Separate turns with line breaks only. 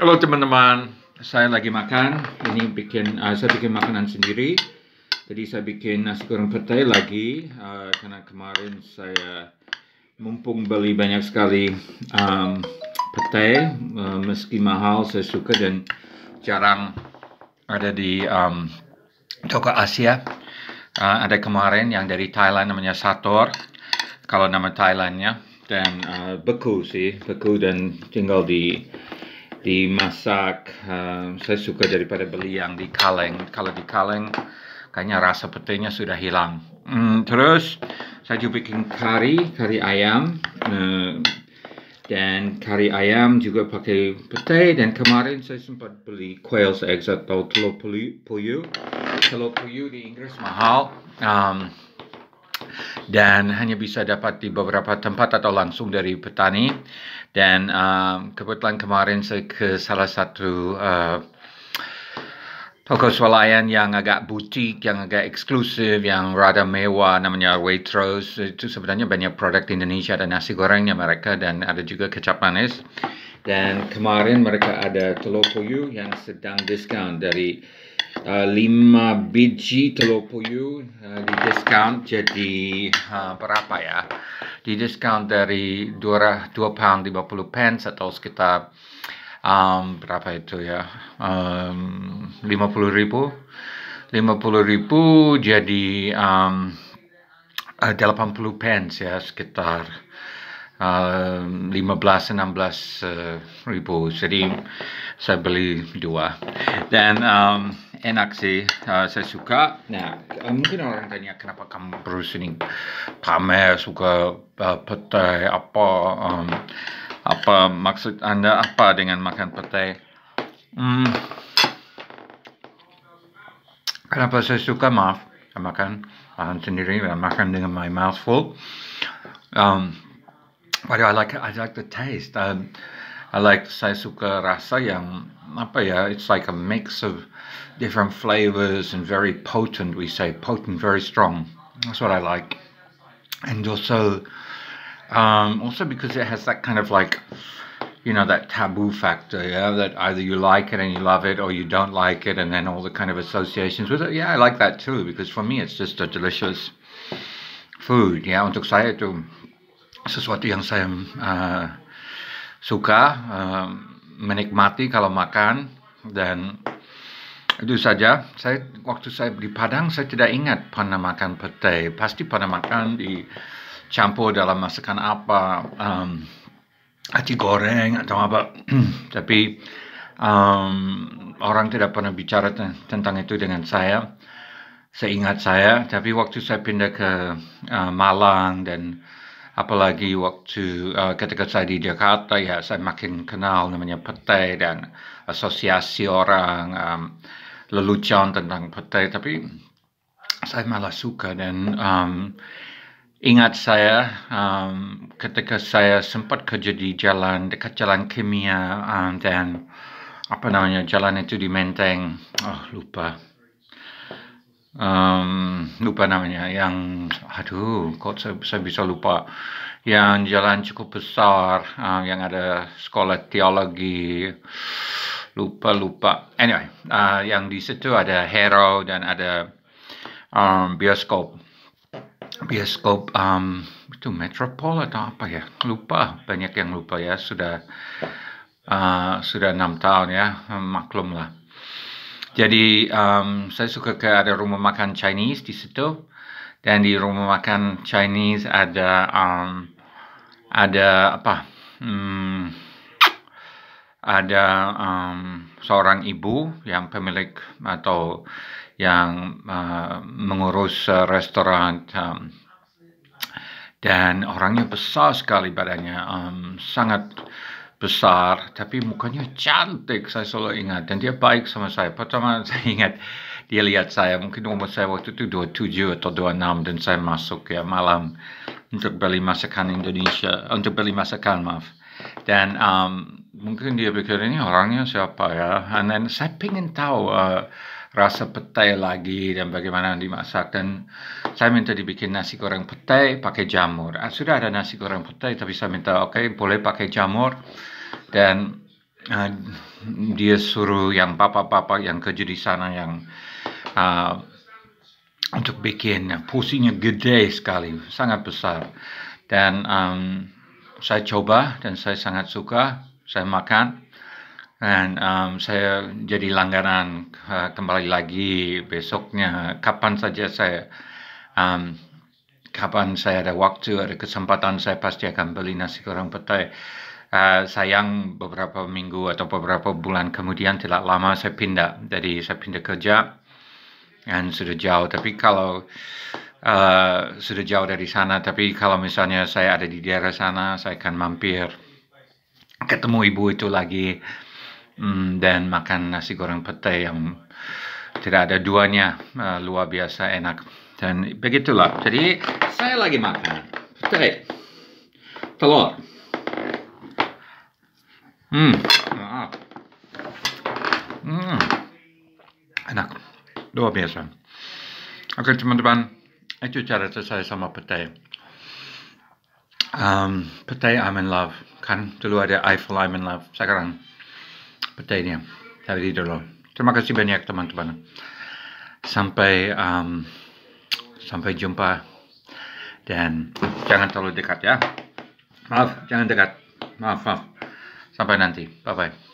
Halo teman-teman, saya lagi makan. Ini bikin, uh, saya bikin makanan sendiri. Jadi saya bikin nasi goreng petai lagi uh, karena kemarin saya mumpung beli banyak sekali um, petai, uh, meski mahal saya suka dan jarang ada di um, toko Asia. Uh, ada kemarin yang dari Thailand namanya Sator, kalau nama Thailandnya dan uh, beku sih, beku dan tinggal di dimasak uh, eh, saya suka daripada beli yang di kaleng kalau di kaleng kayaknya rasa petenya sudah hilang mm, terus saya juga bikin kari kari ayam uh, dan kari ayam juga pakai pete dan kemarin saya sempat beli quail's eggs atau telur puyuh telur puyuh di Inggris mahal um, dan hanya bisa dapat di beberapa tempat atau langsung dari petani. Dan um, kebetulan kemarin saya ke salah satu uh, toko swalayan yang agak butik, yang agak eksklusif, yang rada mewah namanya Waitrose. Itu sebenarnya banyak produk di Indonesia, ada nasi gorengnya mereka dan ada juga kecap manis. Dan kemarin mereka ada telur puyuh yang sedang diskon dari Eh, lima 5 biji telur puyuh uh, di discount jadi uh, berapa ya di discount dari 2, 2 pound puluh pence atau sekitar um, berapa itu ya um, lima puluh ribu lima puluh ribu jadi um, 80 pence ya sekitar lima belas enam belas ribu jadi saya beli dua dan um, enak sih uh, saya suka nah eh, mungkin orang tanya kenapa kamu terus ini pamer suka uh, petai apa um, apa maksud anda apa dengan makan petai hmm, kenapa saya suka maaf makan makan sendiri makan dengan my mouth full um, but I like I like the taste um, I like the suka rasa yang apa ya, it's like a mix of different flavors and very potent. We say potent, very strong. That's what I like, and also, um, also because it has that kind of like, you know, that taboo factor. Yeah, that either you like it and you love it, or you don't like it, and then all the kind of associations with it. Yeah, I like that too because for me, it's just a delicious food. Yeah, untuk saya itu sesuatu yang saya uh, suka uh, menikmati kalau makan dan itu saja. Saya waktu saya di Padang saya tidak ingat pernah makan petai. Pasti pernah makan dicampur dalam masakan apa, um, aci goreng atau apa. Tapi um, orang tidak pernah bicara tentang itu dengan saya. Seingat saya, tapi waktu saya pindah ke uh, Malang dan apalagi waktu uh, ketika saya di Jakarta ya saya makin kenal namanya petai dan asosiasi orang um, lelucon tentang petai tapi saya malah suka dan um, ingat saya um, ketika saya sempat kerja di jalan dekat jalan kimia um, dan apa namanya jalan itu di Menteng oh lupa um, lupa namanya yang aduh kok saya, saya bisa lupa yang jalan cukup besar um, yang ada sekolah teologi lupa lupa anyway uh, yang di situ ada hero dan ada um, bioskop bioskop um, itu metropol atau apa ya lupa banyak yang lupa ya sudah uh, sudah enam tahun ya maklum lah jadi um, saya suka ke ada rumah makan Chinese di situ dan di rumah makan Chinese ada um, ada apa? Hmm, ada um, seorang ibu yang pemilik atau yang uh, mengurus uh, restoran um, dan orangnya besar sekali badannya um, sangat besar, tapi mukanya cantik. Saya selalu ingat dan dia baik sama saya. Pertama saya ingat dia lihat saya, mungkin umur saya waktu itu 27 atau 26 dan saya masuk ya malam untuk beli masakan Indonesia, untuk beli masakan maaf. Dan um, mungkin dia pikir ini orangnya siapa ya. Dan saya pengen tahu uh, rasa petai lagi dan bagaimana dimasak. Dan saya minta dibikin nasi goreng petai pakai jamur. Ah, sudah ada nasi goreng petai tapi saya minta oke okay, boleh pakai jamur dan uh, dia suruh yang papa-papa yang kerja di sana yang uh, untuk bikin pusingnya gede sekali sangat besar dan um, saya coba dan saya sangat suka saya makan dan um, saya jadi langganan uh, kembali lagi besoknya kapan saja saya um, kapan saya ada waktu ada kesempatan saya pasti akan beli nasi goreng petai Uh, sayang beberapa minggu atau beberapa bulan kemudian tidak lama saya pindah. Jadi saya pindah kerja dan sudah jauh. Tapi kalau uh, sudah jauh dari sana, tapi kalau misalnya saya ada di daerah sana, saya akan mampir ketemu ibu itu lagi um, dan makan nasi goreng petai yang tidak ada duanya uh, luar biasa enak dan begitulah. Jadi saya lagi makan pete telur Hmm, Dua ah. hmm, Enak. Dobro teman Oke teman-teman, itu saya sama petai. Um, petai I'm in love. Kan dulu ada Eiffel I'm in love. Sekarang Saya Tapi dulu. Terima kasih banyak teman-teman. Sampai um, sampai jumpa dan jangan terlalu dekat ya. Maaf, jangan dekat. Maaf, maaf. Sampai nanti. Bye bye.